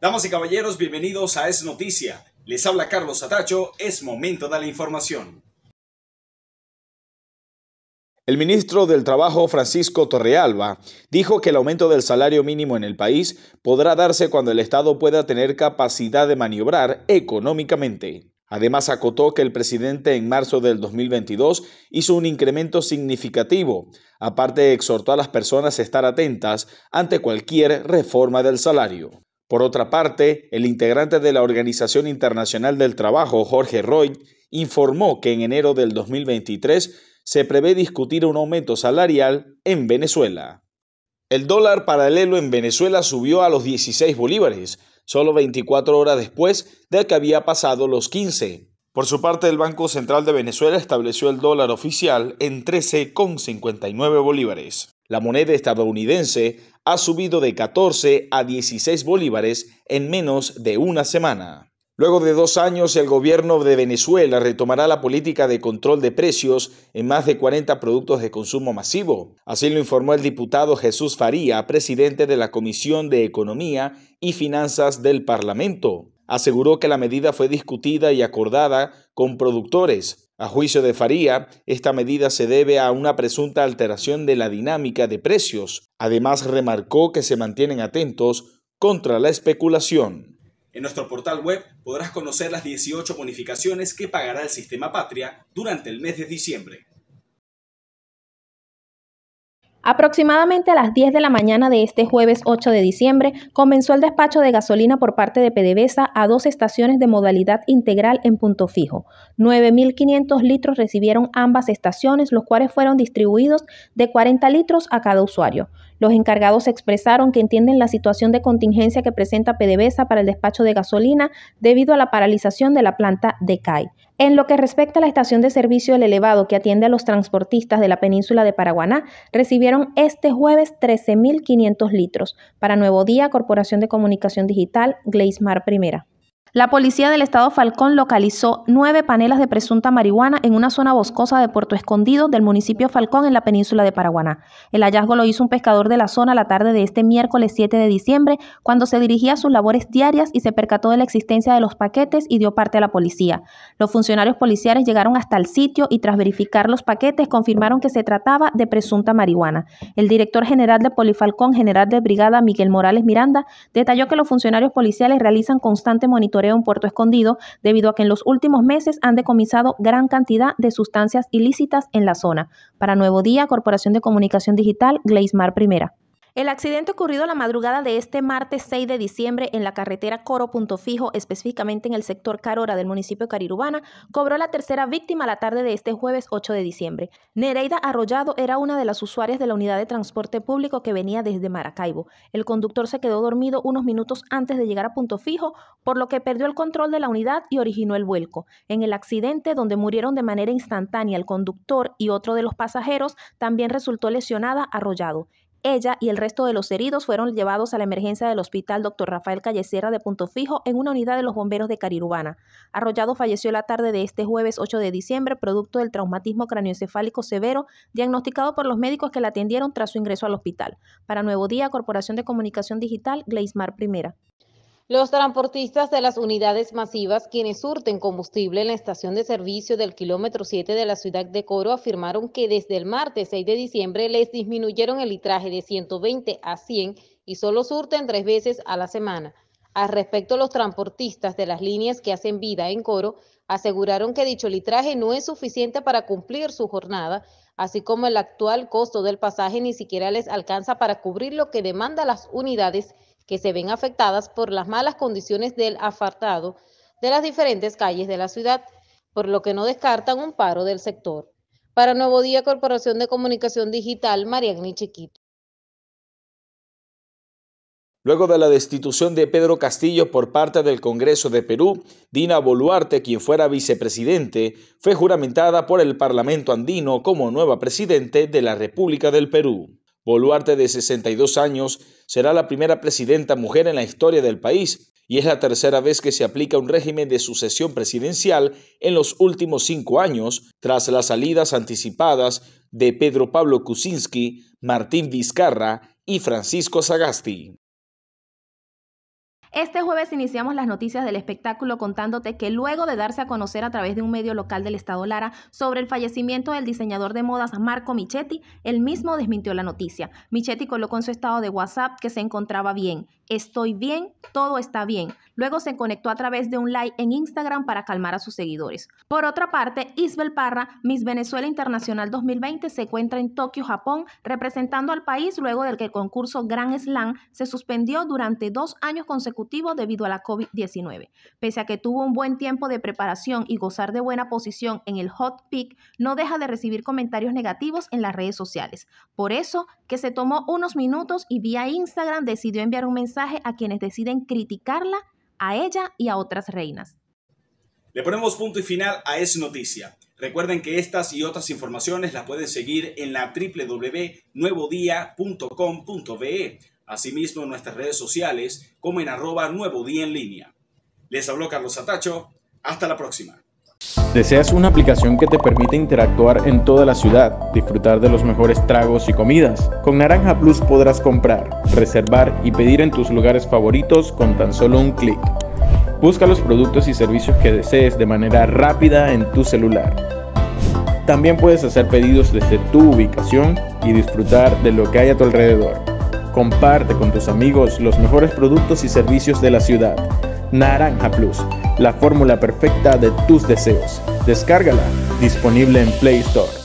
Damas y caballeros, bienvenidos a Es Noticia. Les habla Carlos Atacho, es momento de la información. El ministro del Trabajo, Francisco Torrealba, dijo que el aumento del salario mínimo en el país podrá darse cuando el Estado pueda tener capacidad de maniobrar económicamente. Además, acotó que el presidente en marzo del 2022 hizo un incremento significativo. Aparte, exhortó a las personas a estar atentas ante cualquier reforma del salario. Por otra parte, el integrante de la Organización Internacional del Trabajo, Jorge Roy, informó que en enero del 2023 se prevé discutir un aumento salarial en Venezuela. El dólar paralelo en Venezuela subió a los 16 bolívares, solo 24 horas después de que había pasado los 15. Por su parte, el Banco Central de Venezuela estableció el dólar oficial en 13,59 bolívares. La moneda estadounidense ha subido de 14 a 16 bolívares en menos de una semana. Luego de dos años, el gobierno de Venezuela retomará la política de control de precios en más de 40 productos de consumo masivo. Así lo informó el diputado Jesús Faría, presidente de la Comisión de Economía y Finanzas del Parlamento. Aseguró que la medida fue discutida y acordada con productores, a juicio de Faría, esta medida se debe a una presunta alteración de la dinámica de precios. Además, remarcó que se mantienen atentos contra la especulación. En nuestro portal web podrás conocer las 18 bonificaciones que pagará el sistema Patria durante el mes de diciembre. Aproximadamente a las 10 de la mañana de este jueves 8 de diciembre comenzó el despacho de gasolina por parte de PDVSA a dos estaciones de modalidad integral en punto fijo. 9.500 litros recibieron ambas estaciones, los cuales fueron distribuidos de 40 litros a cada usuario. Los encargados expresaron que entienden la situación de contingencia que presenta PDVSA para el despacho de gasolina debido a la paralización de la planta de CAI. En lo que respecta a la estación de servicio El Elevado que atiende a los transportistas de la península de Paraguaná, recibieron este jueves 13.500 litros. Para Nuevo Día, Corporación de Comunicación Digital, Gleismar Primera. La policía del estado Falcón localizó nueve panelas de presunta marihuana en una zona boscosa de Puerto Escondido del municipio Falcón en la península de Paraguaná. El hallazgo lo hizo un pescador de la zona la tarde de este miércoles 7 de diciembre cuando se dirigía a sus labores diarias y se percató de la existencia de los paquetes y dio parte a la policía. Los funcionarios policiales llegaron hasta el sitio y tras verificar los paquetes confirmaron que se trataba de presunta marihuana. El director general de Polifalcón, general de brigada Miguel Morales Miranda, detalló que los funcionarios policiales realizan constante monitoreo un Puerto Escondido debido a que en los últimos meses han decomisado gran cantidad de sustancias ilícitas en la zona. Para Nuevo Día, Corporación de Comunicación Digital, Gleismar Primera. El accidente ocurrido la madrugada de este martes 6 de diciembre en la carretera Coro Punto Fijo, específicamente en el sector Carora del municipio de Carirubana, cobró la tercera víctima la tarde de este jueves 8 de diciembre. Nereida Arrollado era una de las usuarias de la unidad de transporte público que venía desde Maracaibo. El conductor se quedó dormido unos minutos antes de llegar a Punto Fijo, por lo que perdió el control de la unidad y originó el vuelco. En el accidente, donde murieron de manera instantánea el conductor y otro de los pasajeros, también resultó lesionada Arrollado. Ella y el resto de los heridos fueron llevados a la emergencia del hospital Dr. Rafael Callecera de Punto Fijo en una unidad de los bomberos de Carirubana. Arrollado falleció la tarde de este jueves 8 de diciembre, producto del traumatismo craneoencefálico severo, diagnosticado por los médicos que la atendieron tras su ingreso al hospital. Para Nuevo Día, Corporación de Comunicación Digital, Gleismar Primera. Los transportistas de las unidades masivas, quienes surten combustible en la estación de servicio del kilómetro 7 de la ciudad de Coro, afirmaron que desde el martes 6 de diciembre les disminuyeron el litraje de 120 a 100 y solo surten tres veces a la semana. Al respecto, los transportistas de las líneas que hacen vida en Coro aseguraron que dicho litraje no es suficiente para cumplir su jornada, así como el actual costo del pasaje ni siquiera les alcanza para cubrir lo que demanda las unidades que se ven afectadas por las malas condiciones del asfaltado de las diferentes calles de la ciudad, por lo que no descartan un paro del sector. Para Nuevo Día Corporación de Comunicación Digital, Mariagni Chiquito. Luego de la destitución de Pedro Castillo por parte del Congreso de Perú, Dina Boluarte, quien fuera vicepresidente, fue juramentada por el Parlamento andino como nueva presidente de la República del Perú. Boluarte, de 62 años, será la primera presidenta mujer en la historia del país y es la tercera vez que se aplica un régimen de sucesión presidencial en los últimos cinco años, tras las salidas anticipadas de Pedro Pablo Kuczynski, Martín Vizcarra y Francisco Sagasti. Este jueves iniciamos las noticias del espectáculo contándote que luego de darse a conocer a través de un medio local del estado Lara sobre el fallecimiento del diseñador de modas Marco Michetti, él mismo desmintió la noticia. Michetti colocó en su estado de WhatsApp que se encontraba bien. Estoy bien, todo está bien. Luego se conectó a través de un like en Instagram para calmar a sus seguidores. Por otra parte, Isbel Parra, Miss Venezuela Internacional 2020, se encuentra en Tokio, Japón, representando al país luego del que el concurso Grand Slam se suspendió durante dos años consecutivos debido a la COVID-19. Pese a que tuvo un buen tiempo de preparación y gozar de buena posición en el hot pick, no deja de recibir comentarios negativos en las redes sociales. Por eso que se tomó unos minutos y vía Instagram decidió enviar un mensaje a quienes deciden criticarla, a ella y a otras reinas. Le ponemos punto y final a esa Noticia. Recuerden que estas y otras informaciones las pueden seguir en la www.nuevodía.com.be. Asimismo en nuestras redes sociales como en arroba nuevo día en línea. Les habló Carlos Atacho. Hasta la próxima. ¿Deseas una aplicación que te permite interactuar en toda la ciudad, disfrutar de los mejores tragos y comidas? Con Naranja Plus podrás comprar, reservar y pedir en tus lugares favoritos con tan solo un clic. Busca los productos y servicios que desees de manera rápida en tu celular. También puedes hacer pedidos desde tu ubicación y disfrutar de lo que hay a tu alrededor. Comparte con tus amigos los mejores productos y servicios de la ciudad. Naranja Plus, la fórmula perfecta de tus deseos. Descárgala, disponible en Play Store.